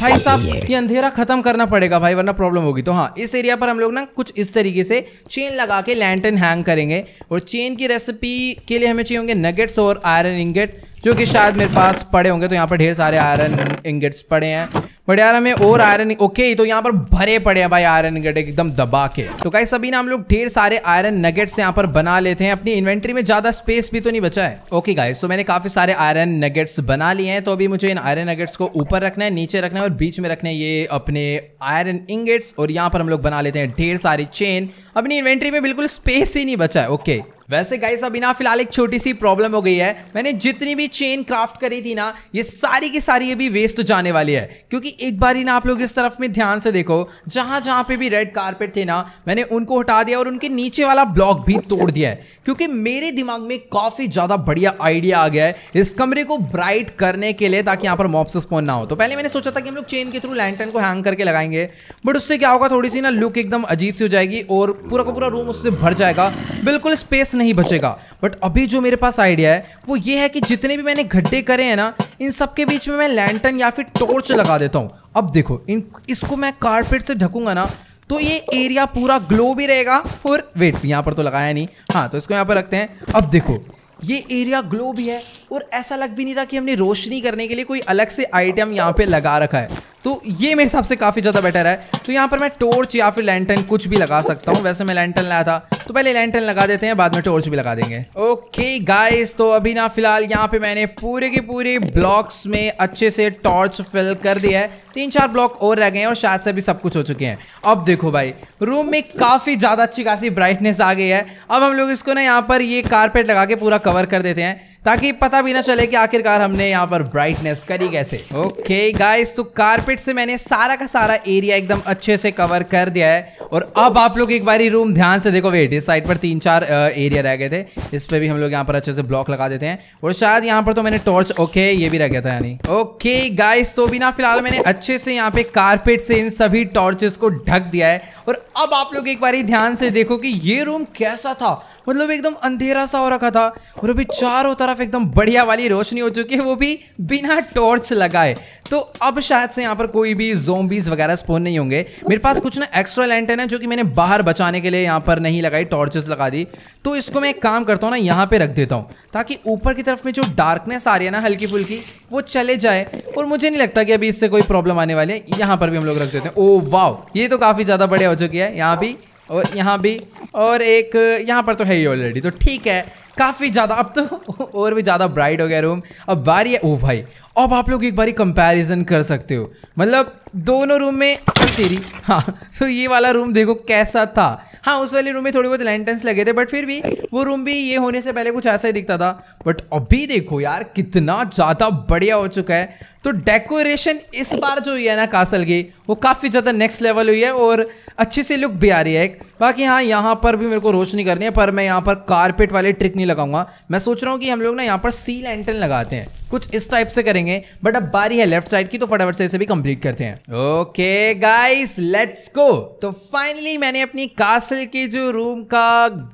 S1: भाई साहब ये अंधेरा खत्म करना पड़ेगा भाई वरना प्रॉब्लम होगी तो हाँ इस एरिया पर हम लोग ना कुछ इस तरीके से चेन लगा के लैंटन हैंग करेंगे और चेन की रेसिपी के लिए हमें चाहिए होंगे नगेट्स और आयरन इंगेट जो कि शायद मेरे पास पड़े होंगे तो यहाँ पर ढेर सारे आयरन इंगेट्स पड़े हैं बट यार हमें और आयरन ओके तो यहाँ पर भरे पड़े हैं भाई आयरन नगेट एकदम दबा के तो कहीं सभी ना हम लोग ढेर सारे आयरन नगेट्स यहाँ पर बना लेते हैं अपनी इन्वेंट्री में ज्यादा स्पेस भी तो नहीं बचा है ओके गाइस तो मैंने काफी सारे आयरन नगेट्स बना लिए हैं तो अभी मुझे इन आयरन नगेट्स को ऊपर रखना है नीचे रखना है और बीच में रखना है ये अपने आयरन इंगेट्स और यहाँ पर हम लोग बना लेते हैं ढेर सारी चेन अपनी इन्वेंट्री में बिल्कुल स्पेस ही नहीं बचा है ओके वैसे गाइस अभी ना फिलहाल एक छोटी सी प्रॉब्लम हो गई है मैंने जितनी भी चेन क्राफ्ट करी थी ना ये सारी की सारी अभी वेस्ट जाने वाली है क्योंकि एक बार ही ना आप लोग इस तरफ में ध्यान से देखो जहां जहां पे भी रेड कारपेट थे ना मैंने उनको हटा दिया और उनके नीचे वाला ब्लॉक भी तोड़ दिया है क्योंकि मेरे दिमाग में काफ़ी ज़्यादा बढ़िया आइडिया आ गया है इस कमरे को ब्राइट करने के लिए ताकि यहाँ पर मॉप्स स्पॉन ना हो तो पहले मैंने सोचा था कि हम लोग चेन के थ्रू लैंटर्न को हैंग करके लगाएंगे बट उससे क्या होगा थोड़ी सी ना लुक एकदम अजीब सी हो जाएगी और पूरा का पूरा रूम उससे भर जाएगा बिल्कुल स्पेस नहीं बचेगा बट अभी जो मेरे पास आइडिया है वो ये है कि जितने भी मैंने गड्ढे करे हैं ना इन सब के बीच में मैं लैंटन या फिर टॉर्च लगा देता हूँ अब देखो इन इसको मैं कारपेट से ढकूंगा ना तो ये एरिया पूरा ग्लो भी रहेगा और वेट यहाँ पर तो लगाया नहीं हाँ तो इसको यहाँ पर रखते हैं अब देखो ये एरिया ग्लो भी है और ऐसा लग भी नहीं रहा कि हमने रोशनी करने के लिए कोई अलग से आइटम यहाँ पे लगा रखा है तो ये मेरे हिसाब से काफ़ी ज़्यादा बेटर है तो यहाँ पर मैं टॉर्च या फिर लैंटन कुछ भी लगा सकता हूँ वैसे मैं लैंटन लाया था तो पहले लैंटन लगा देते हैं बाद में टॉर्च भी लगा देंगे ओके गाइस तो अभी ना फिलहाल यहाँ पे मैंने पूरे के पूरे ब्लॉक्स में अच्छे से टॉर्च फिल कर दिया है तीन चार ब्लॉक और रह गए हैं और शायद से अभी सब कुछ हो चुके हैं अब देखो भाई रूम में काफ़ी ज़्यादा अच्छी खासी ब्राइटनेस आ गई है अब हम लोग इसको ना यहाँ पर ये कारपेट लगा के पूरा कवर कर देते हैं ताकि पता भी ना चले कि आखिरकार हमने यहाँ पर ब्राइटनेस करी कैसे ओके गाइस तो कारपेट से मैंने सारा का सारा एरिया एकदम अच्छे से कवर कर दिया है और अब आप लोग एक बार रूम ध्यान से देखो वेट इस साइड पर तीन चार एरिया रह गए थे इस पर भी हम लोग यहाँ पर अच्छे से ब्लॉक लगा देते हैं और शायद यहाँ पर तो मैंने टॉर्च ओके ये भी रह गया था यानी ओके गाइस तो भी ना फिलहाल मैंने अच्छे से यहाँ पे कारपेट से इन सभी टॉर्चेस को ढक दिया है और अब आप लोग एक बार ध्यान से देखो कि ये रूम कैसा था मतलब एकदम अंधेरा सा हो रखा था और अभी चारों तरफ तरफ एकदम बढ़िया वाली रोशनी हो चुकी है वो भी बिना टॉर्च लगाए तो अब शायद से यहाँ पर कोई भी जोम्बीज वगैरह स्पोन नहीं होंगे मेरे पास कुछ ना एक्स्ट्रा लैंटर्न है जो कि मैंने बाहर बचाने के लिए यहाँ पर नहीं लगाई टॉर्चेस लगा दी तो इसको मैं एक काम करता हूँ ना यहाँ पे रख देता हूँ ताकि ऊपर की तरफ में जो डार्कनेस आ रही है ना हल्की फुल्की वो चले जाए और मुझे नहीं लगता कि अभी इससे कोई प्रॉब्लम आने वाली है यहाँ पर भी हम लोग रख देते हैं ओ वाव ये तो काफ़ी ज़्यादा बढ़िया हो चुकी है यहाँ भी और यहाँ भी और एक यहाँ पर तो है ही ऑलरेडी तो ठीक है काफ़ी ज़्यादा अब तो और भी ज़्यादा ब्राइट हो गया रूम अब बारी है ओ भाई अब आप लोग एक बारी कंपैरिजन कर सकते हो मतलब दोनों रूम में तेरी हाँ तो ये वाला रूम देखो कैसा था हाँ उस वाले रूम में थोड़े बहुत लैंटन्स लगे थे बट फिर भी वो रूम भी ये होने से पहले कुछ ऐसा ही दिखता था बट अभी देखो यार कितना ज़्यादा बढ़िया हो चुका है तो डेकोरेशन इस बार जो हुई है ना कासल की वो काफ़ी ज़्यादा नेक्स्ट लेवल हुई है और अच्छी सी लुक भी आ रही है एक बाकी हाँ यहाँ पर भी मेरे को रोशनी करनी है पर मैं यहाँ पर कारपेट वाले ट्रिक नहीं लगाऊंगा मैं सोच रहा हूँ कि हम लोग ना यहाँ पर सी लैंटन लगाते हैं कुछ इस टाइप से करेंगे बट अब बारी है लेफ्ट साइड की तो फटाफट से इसे भी कंप्लीट करते हैं ओके गाइस लेट्स गो तो फाइनली मैंने अपनी कासल की जो रूम का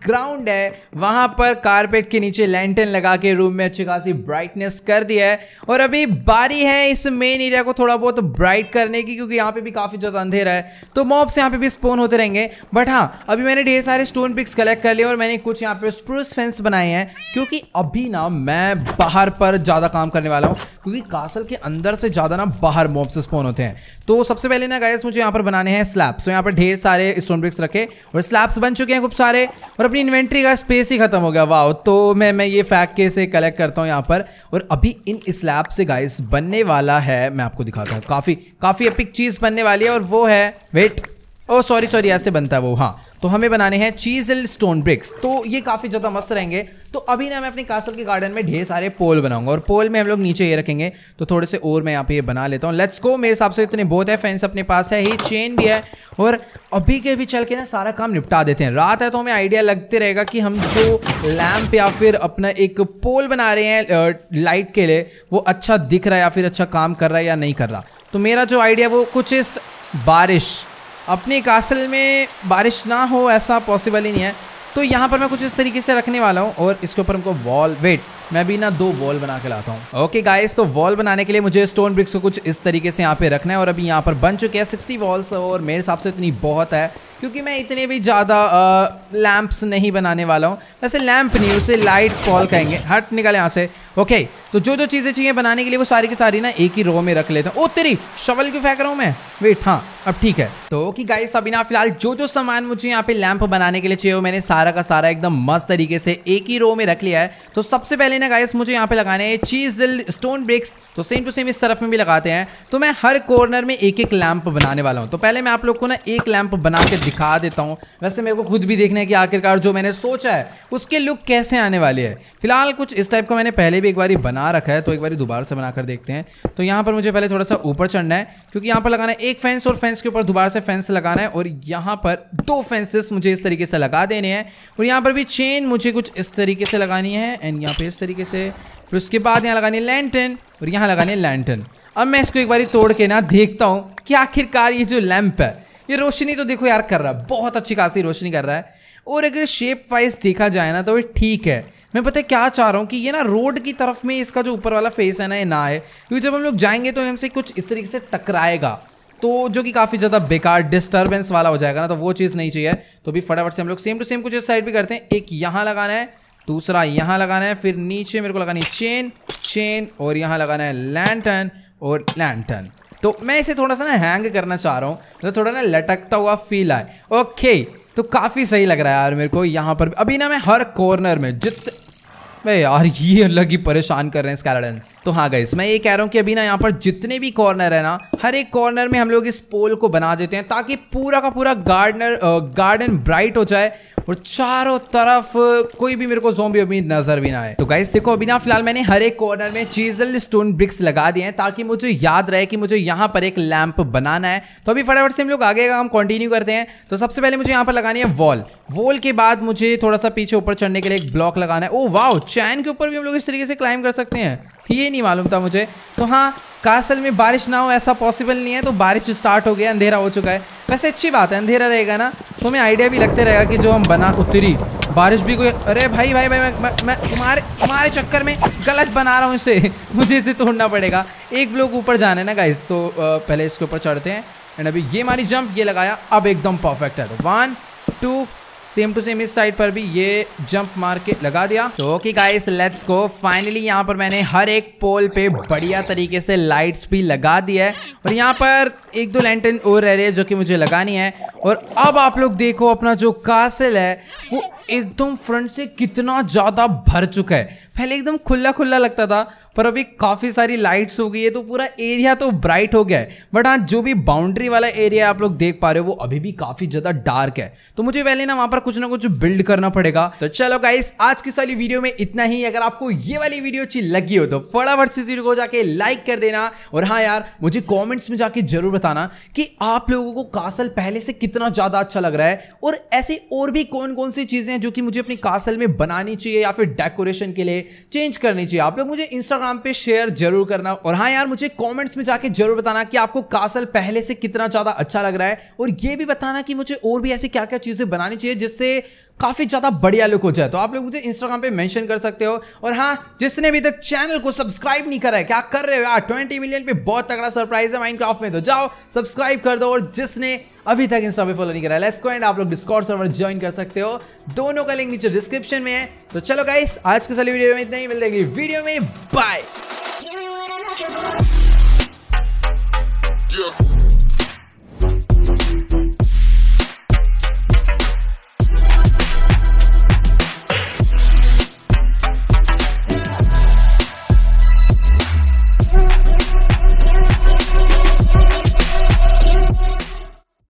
S1: ग्राउंड है वहां पर कारपेट के नीचे लैंटन लगा के रूम में अच्छी खासी ब्राइटनेस कर दिया है और अभी बारी है इस मेन एरिया को थोड़ा बहुत ब्राइट करने की क्योंकि यहाँ पे भी काफी ज्यादा अंधेरा है तो से यहाँ पे भी स्पोन होते रहेंगे बट हाँ अभी मैंने ढेर सारे स्टोन पिक्स कलेक्ट कर लिए और मैंने कुछ यहाँ पे स्प्रूस फेंस बनाए हैं क्योंकि अभी ना मैं बाहर पर ज्यादा काम काम करने वाला हूँ क्योंकि कासल के अंदर से ज़्यादा ना बाहर मॉब्स स्पॉन होते हैं तो सबसे पहले ना गायस मुझे यहाँ पर बनाने हैं स्लैब्स तो यहाँ पर ढेर सारे स्टोन ब्रिक्स रखे और स्लैब्स बन चुके हैं खूब सारे और अपनी इन्वेंट्री का स्पेस ही खत्म हो गया वाह तो मैं मैं ये फैक के से कलेक्ट करता हूँ यहाँ पर और अभी इन स्लैब से गाइस बनने वाला है मैं आपको दिखाता हूँ काफ़ी काफ़ी अपिक चीज़ बनने वाली है और वो है वेट ओ सॉरी सॉरी ऐसे बनता है वो हाँ तो हमें बनाने हैं चीजल स्टोन ब्रिक्स तो ये काफ़ी ज़्यादा मस्त रहेंगे तो अभी ना मैं अपने कासल के गार्डन में ढेर सारे पोल बनाऊंगा और पोल में हम लोग नीचे ये रखेंगे तो थोड़े से और मैं यहाँ पे ये बना लेता हूँ लेट्स गो मेरे हिसाब से इतने बहुत है फैंस अपने पास है ही चेन भी है और अभी के भी चल के ना सारा काम निपटा देते हैं रात है तो हमें आइडिया लगते रहेगा कि हम जो लैम्प या फिर अपना एक पोल बना रहे हैं लाइट के लिए वो अच्छा दिख रहा है या फिर अच्छा काम कर रहा है या नहीं कर रहा तो मेरा जो आइडिया वो कुछ इस बारिश अपने कासल में बारिश ना हो ऐसा पॉसिबल ही नहीं है तो यहाँ पर मैं कुछ इस तरीके से रखने वाला हूँ और इसके ऊपर हमको वॉल वेट मैं भी ना दो वॉल बना के लाता हूँ ओके गाइस तो वॉल बनाने के लिए मुझे स्टोन ब्रिक्स को कुछ इस तरीके से यहाँ पे रखना है और अभी यहाँ पर बन चुके हैं सिक्सटी वॉल्स और मेरे हिसाब से इतनी बहुत है क्योंकि मैं इतने भी ज़्यादा लैंप्स नहीं बनाने वाला हूँ वैसे लैंप नहीं उसे लाइट कॉल कहेंगे हट निकाल यहाँ से ओके तो जो जो चीज़ें चाहिए बनाने के लिए वो सारी की सारी ना एक ही रो में रख लेता हूँ ओ तेरी शवल क्यों फेंक रहा हूँ मैं वेट हाँ अब ठीक है तो कि गाइस अभी ना फिलहाल जो जो सामान मुझे यहाँ पे लैंप बनाने के लिए चाहिए वो मैंने सारा का सारा एकदम मस्त तरीके से एक ही रो में रख लिया है तो सबसे पहले लेना गाइस मुझे यहाँ पे लगाने हैं चीज स्टोन ब्रिक्स तो सेम टू सेम इस तरफ में भी लगाते हैं तो मैं हर कॉर्नर में एक एक लैंप बनाने वाला हूँ तो पहले मैं आप लोग को ना एक लैंप बना के दिखा देता हूँ वैसे मेरे को खुद भी देखना है कि आखिरकार जो मैंने सोचा है उसके लुक कैसे आने वाले है फिलहाल कुछ इस टाइप का मैंने पहले भी एक बार बना रखा है तो एक बार दोबारा से बनाकर देखते हैं तो यहाँ पर मुझे पहले थोड़ा सा ऊपर चढ़ना है क्योंकि यहाँ पर लगाना है एक फेंस और फेंस के ऊपर दोबारा से फेंस लगाना है और यहाँ पर दो फेंसेस मुझे इस तरीके से लगा देने हैं और यहाँ पर भी चेन मुझे कुछ इस तरीके से लगानी है एंड यहाँ पे इस तरीके से फिर उसके बाद यहाँ लगानी है लैंटन और यहाँ लगानी है लैंटन अब मैं इसको एक बार तोड़ के ना देखता हूँ कि आखिरकार ये जो लैंप है ये रोशनी तो देखो यार कर रहा है बहुत अच्छी खासी रोशनी कर रहा है और अगर शेप वाइज देखा जाए ना तो ये ठीक है मैं पता है क्या चाह रहा हूँ कि ये ना रोड की तरफ में इसका जो ऊपर वाला फेस है ना ये ना आए क्योंकि जब हम लोग जाएंगे तो हमसे कुछ इस तरीके से टकराएगा तो जो कि काफ़ी ज़्यादा बेकार डिस्टर्बेंस वाला हो जाएगा ना तो वो चीज़ नहीं चाहिए तो भी फटाफट से हम लोग सेम टू सेम कुछ इस साइड भी करते हैं एक यहाँ लगाना है दूसरा यहाँ लगाना है फिर नीचे मेरे को लगानी है चेन चेन और यहाँ लगाना है लैंटन और लैंटन तो मैं इसे थोड़ा सा ना हैंग करना चाह रहा हूँ तो मतलब थोड़ा ना लटकता हुआ फील आए ओके तो काफ़ी सही लग रहा है यार मेरे को यहाँ पर अभी ना मैं हर कॉर्नर में जित यार ये अलग ही परेशान कर रहे हैं स्कैलडन्स तो हाँ गई मैं ये कह रहा हूँ कि अभी ना यहाँ पर जितने भी कॉर्नर है ना हर एक कॉर्नर में हम लोग इस पोल को बना देते हैं ताकि पूरा का पूरा गार्डनर गार्डन ब्राइट हो जाए और चारों तरफ कोई भी मेरे को जोम्बी अभी नजर भी ना आए तो गाइस देखो अभी ना फिलहाल मैंने हर एक कॉर्नर में चीजल स्टोन ब्रिक्स लगा दिए हैं ताकि मुझे याद रहे कि मुझे यहाँ पर एक लैंप बनाना है तो अभी फटाफट से हम लोग आगे का हम कंटिन्यू करते हैं तो सबसे पहले मुझे यहाँ पर लगानी है वॉल वोल के बाद मुझे थोड़ा सा पीछे ऊपर चढ़ने के लिए एक ब्लॉक लगाना है ओ वाओ चैन के ऊपर भी हम लोग इस तरीके से क्लाइम कर सकते हैं ये नहीं मालूम था मुझे तो हाँ कासल में बारिश ना हो ऐसा पॉसिबल नहीं है तो बारिश स्टार्ट हो गया अंधेरा हो चुका है वैसे अच्छी बात है अंधेरा रहेगा ना तो हमें आइडिया भी लगते रहेगा कि जो हम बना उतरी बारिश भी कोई अरे भाई भाई भाई मैं मैं तुम्हारे तुम्हारे चक्कर में गलत बना रहा हूँ इसे मुझे इसे तोड़ना पड़ेगा एक ब्लॉक ऊपर जाना है ना गाइस तो पहले इसके ऊपर चढ़ते हैं एंड अभी ये हमारी जंप ये लगाया अब एकदम परफेक्ट है one two same to same इस साइड पर भी ये जंप मार के लगा दिया तो okay guys let's go finally यहाँ पर मैंने हर एक पोल पे बढ़िया तरीके से लाइट्स भी लगा दी है और यहाँ पर एक दो लैंटन और रह रही है जो कि मुझे लगानी है और अब आप लोग देखो अपना जो कासिल है वो एकदम फ्रंट से कितना ज़्यादा भर चुका है पहले एकदम खुला खुला लगता था पर अभी काफ़ी सारी लाइट्स हो गई है तो पूरा एरिया तो ब्राइट हो गया है बट हाँ जो भी बाउंड्री वाला एरिया आप लोग देख पा रहे हो वो अभी भी काफ़ी ज़्यादा डार्क है तो मुझे पहले ना वहाँ पर कुछ ना कुछ बिल्ड करना पड़ेगा तो चलो गाइस आज की सारी वीडियो में इतना ही अगर आपको ये वाली वीडियो अच्छी लगी हो तो फटाफट से वीडियो को जाके लाइक कर देना और हाँ यार मुझे कॉमेंट्स में जाके जरूर बताना कि आप लोगों को कासल पहले से कितना ज़्यादा अच्छा लग रहा है और ऐसे और भी कौन कौन सी चीज़ें हैं जो कि मुझे अपनी कासल में बनानी चाहिए या फिर डेकोरेशन के लिए चेंज करनी चाहिए आप लोग मुझे इंस्टाग्राम पे शेयर जरूर करना और हाँ यार मुझे कॉमेंट्स में जाके जरूर बताना कि आपको कासल पहले से कितना ज़्यादा अच्छा लग रहा है और ये भी बताना कि मुझे और भी ऐसी क्या क्या चीज़ें बनानी चाहिए जिससे काफ़ी ज़्यादा बढ़िया लुक हो जाए तो आप लोग मुझे इंस्टाग्राम पे मेंशन कर सकते हो और हाँ जिसने अभी तक चैनल को सब्सक्राइब नहीं करा है क्या कर रहे हो यार ट्वेंटी मिलियन पे बहुत तगड़ा सरप्राइज है माइनक्राफ्ट में तो जाओ सब्सक्राइब कर दो और जिसने अभी तक इंस्टा पे फॉलो नहीं करा है लेट्स एंड आप लोग डिस्कॉर्ड सर्वर ज्वाइन कर सकते हो दोनों का लिंक नीचे डिस्क्रिप्शन में है तो चलो गाइस आज के सारी वीडियो में इतना ही मिलते जाएगी वीडियो में बाय